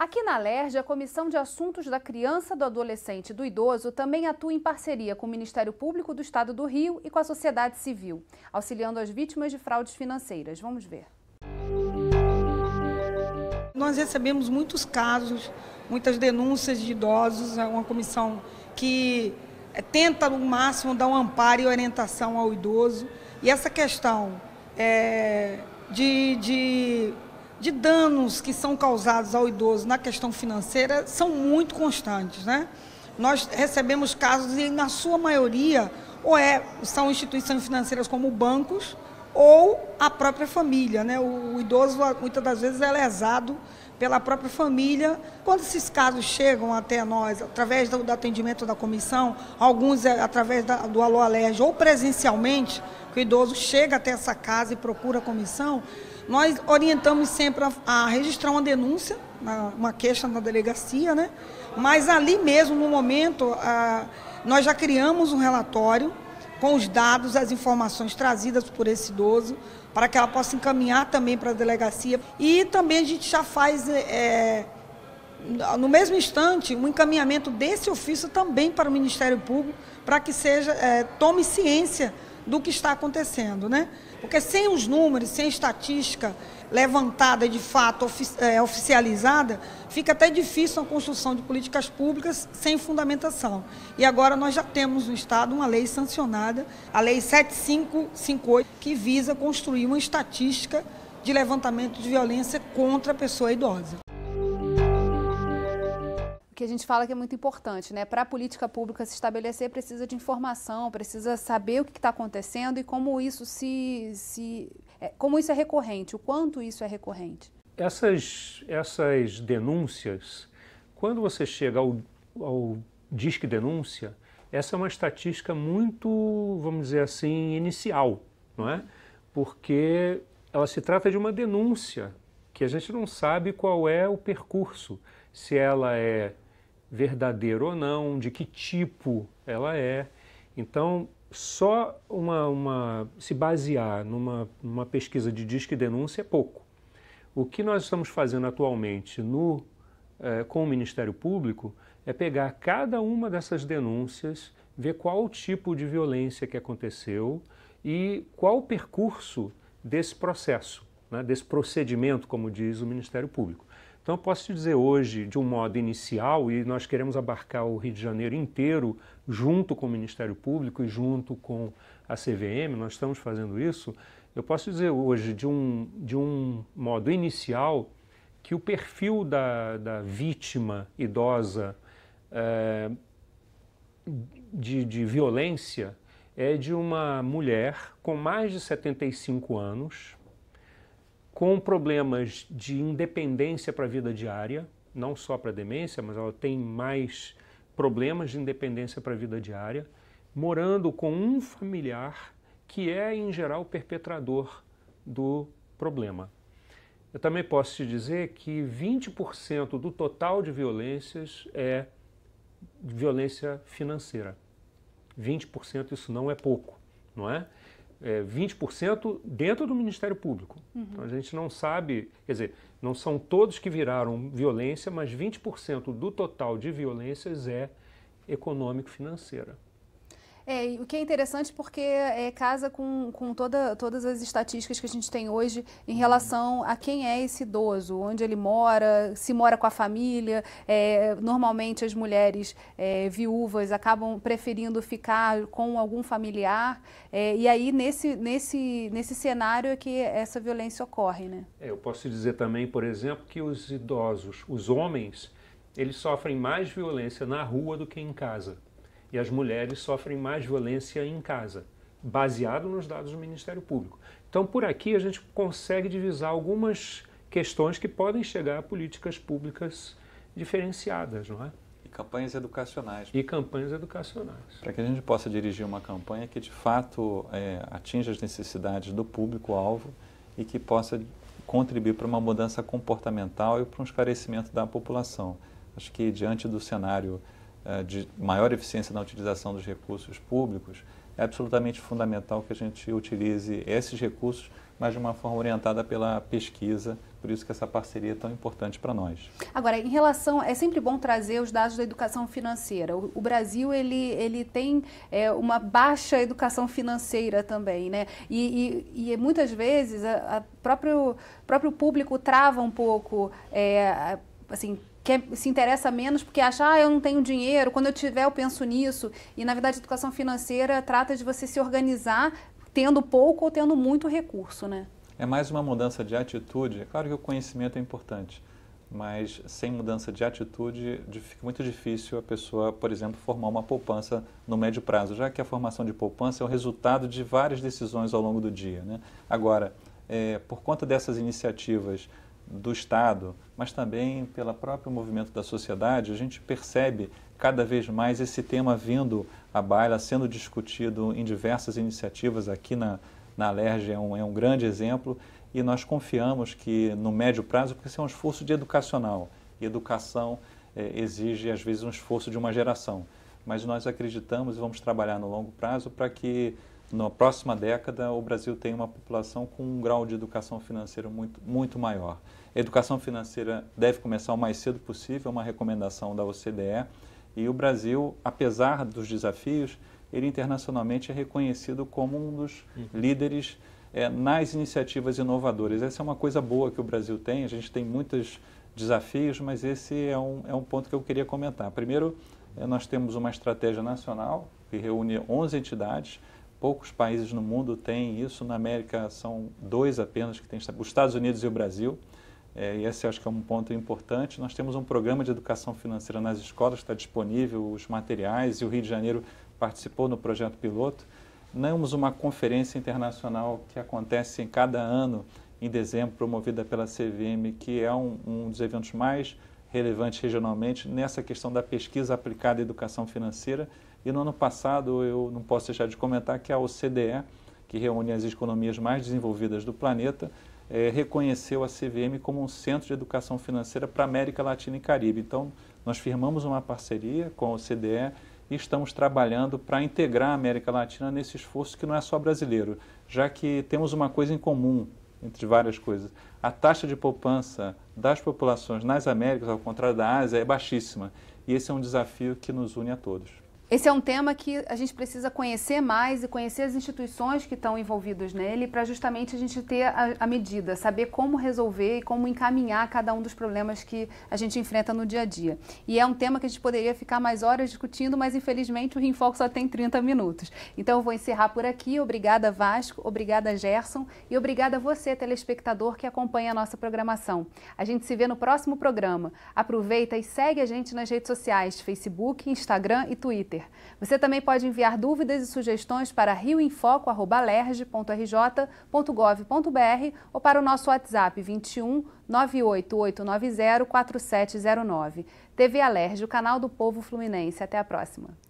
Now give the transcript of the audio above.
Aqui na LERJ, a Comissão de Assuntos da Criança, do Adolescente e do Idoso também atua em parceria com o Ministério Público do Estado do Rio e com a sociedade civil, auxiliando as vítimas de fraudes financeiras. Vamos ver. Nós recebemos muitos casos, muitas denúncias de idosos, é uma comissão que eh, tenta no máximo dar um amparo e orientação ao idoso. E essa questão é, de, de de danos que são causados ao idoso na questão financeira são muito constantes, né? Nós recebemos casos e na sua maioria ou é, são instituições financeiras como bancos ou a própria família, né? O, o idoso muitas das vezes é lesado pela própria família. Quando esses casos chegam até nós, através do, do atendimento da comissão, alguns é através da, do Alô Alerj ou presencialmente, que o idoso chega até essa casa e procura a comissão, nós orientamos sempre a, a registrar uma denúncia, uma queixa na delegacia, né? Mas ali mesmo, no momento, a, nós já criamos um relatório com os dados, as informações trazidas por esse idoso, para que ela possa encaminhar também para a delegacia. E também a gente já faz. É, é no mesmo instante, um encaminhamento desse ofício também para o Ministério Público, para que seja é, tome ciência do que está acontecendo, né? Porque sem os números, sem a estatística levantada de fato é, oficializada, fica até difícil a construção de políticas públicas sem fundamentação. E agora nós já temos no estado uma lei sancionada, a lei 7558, que visa construir uma estatística de levantamento de violência contra a pessoa idosa que a gente fala que é muito importante, né? Para a política pública se estabelecer, precisa de informação, precisa saber o que está acontecendo e como isso se, se é, como isso é recorrente, o quanto isso é recorrente. Essas, essas denúncias, quando você chega ao, ao Disque Denúncia, essa é uma estatística muito, vamos dizer assim, inicial, não é? Porque ela se trata de uma denúncia que a gente não sabe qual é o percurso, se ela é verdadeira ou não, de que tipo ela é. Então, só uma, uma se basear numa, numa pesquisa de disque denúncia é pouco. O que nós estamos fazendo atualmente no, eh, com o Ministério Público é pegar cada uma dessas denúncias, ver qual o tipo de violência que aconteceu e qual o percurso desse processo, né, desse procedimento, como diz o Ministério Público. Então, eu posso te dizer hoje, de um modo inicial, e nós queremos abarcar o Rio de Janeiro inteiro, junto com o Ministério Público e junto com a CVM, nós estamos fazendo isso. Eu posso dizer hoje, de um, de um modo inicial, que o perfil da, da vítima idosa é, de, de violência é de uma mulher com mais de 75 anos, com problemas de independência para a vida diária, não só para a demência, mas ela tem mais problemas de independência para a vida diária, morando com um familiar que é, em geral, o perpetrador do problema. Eu também posso te dizer que 20% do total de violências é violência financeira. 20% isso não é pouco, não é? é, 20% dentro do Ministério Público. Uhum. Então a gente não sabe, quer dizer, não são todos que viraram violência, mas 20% do total de violências é econômico-financeira. É, o que é interessante porque é, casa com, com toda, todas as estatísticas que a gente tem hoje em relação a quem é esse idoso, onde ele mora, se mora com a família. É, normalmente as mulheres é, viúvas acabam preferindo ficar com algum familiar. É, e aí, nesse, nesse, nesse cenário é que essa violência ocorre, né? É, eu posso dizer também, por exemplo, que os idosos, os homens, eles sofrem mais violência na rua do que em casa e as mulheres sofrem mais violência em casa, baseado nos dados do Ministério Público. Então, por aqui, a gente consegue divisar algumas questões que podem chegar a políticas públicas diferenciadas, não é? E campanhas educacionais. E campanhas educacionais. Para que a gente possa dirigir uma campanha que, de fato, é, atinja as necessidades do público-alvo e que possa contribuir para uma mudança comportamental e para um esclarecimento da população. Acho que, diante do cenário eh, de maior eficiência na utilização dos recursos públicos, é absolutamente fundamental que a gente utilize esses recursos, mas de uma forma orientada pela pesquisa, por isso que essa parceria é tão importante para nós. Agora, em relação, é sempre bom trazer os dados da educação financeira. O, o Brasil ele, ele tem é, uma baixa educação financeira também, né? E, e, e muitas vezes a, próprio próprio público trava um pouco. É, assim, que se interessa menos porque acha, ah, eu não tenho dinheiro, quando eu tiver eu penso nisso. E na verdade, a educação financeira trata de você se organizar tendo pouco ou tendo muito recurso, né? É mais uma mudança de atitude. É claro que o conhecimento é importante, mas sem mudança de atitude fica muito difícil a pessoa, por exemplo, formar uma poupança no médio prazo, já que a formação de poupança é o resultado de várias decisões ao longo do dia, né? Agora, é, por conta dessas iniciativas do Estado, mas também pelo próprio movimento da sociedade, a gente percebe cada vez mais esse tema vindo à baila, sendo discutido em diversas iniciativas aqui na, na Alerj, é um, é um grande exemplo, e nós confiamos que no médio prazo, porque isso é um esforço de educacional, e educação eh, exige às vezes um esforço de uma geração, mas nós acreditamos e vamos trabalhar no longo prazo para que na próxima década o Brasil tem uma população com um grau de educação financeira muito, muito maior. A educação financeira deve começar o mais cedo possível, é uma recomendação da OCDE, e o Brasil, apesar dos desafios, ele internacionalmente é reconhecido como um dos uhum. líderes é, nas iniciativas inovadoras. Essa é uma coisa boa que o Brasil tem, a gente tem muitos desafios, mas esse é um, é um ponto que eu queria comentar. Primeiro, eh, nós temos uma estratégia nacional que reúne 11 entidades, poucos países no mundo têm isso, na América são dois apenas que têm, os Estados Unidos e o Brasil. É, e esse acho que é um ponto importante. Nós temos um programa de educação financeira nas escolas, está disponível os materiais, e o Rio de Janeiro participou no projeto piloto. Temos uma conferência internacional que acontece em cada ano, em dezembro, promovida pela CVM, que é um, um dos eventos mais relevantes regionalmente nessa questão da pesquisa aplicada à educação financeira. E no ano passado, eu não posso deixar de comentar que a OCDE, que reúne as economias mais desenvolvidas do planeta, é, reconheceu a CVM como um centro de educação financeira para a América Latina e Caribe. Então, nós firmamos uma parceria com a OCDE e estamos trabalhando para integrar a América Latina nesse esforço que não é só brasileiro, já que temos uma coisa em comum, entre várias coisas. A taxa de poupança das populações nas Américas, ao contrário da Ásia, é baixíssima. E esse é um desafio que nos une a todos. Esse é um tema que a gente precisa conhecer mais e conhecer as instituições que estão envolvidas nele para justamente a gente ter a, a, medida, saber como resolver e como encaminhar cada um dos problemas que a gente enfrenta no dia a dia. E é um tema que a gente poderia ficar mais horas discutindo, mas infelizmente o Rinfoco só tem 30 minutos. Então eu vou encerrar por aqui. Obrigada Vasco, obrigada Gerson e obrigada a você, telespectador, que acompanha a nossa programação. A gente se vê no próximo programa. Aproveita e segue a gente nas redes sociais, Facebook, Instagram e Twitter. Você também pode enviar dúvidas e sugestões para rioinfoco.rj.gov.br ou para o nosso WhatsApp 21 98890 4709. TV Alerj, o canal do povo fluminense. Até a próxima.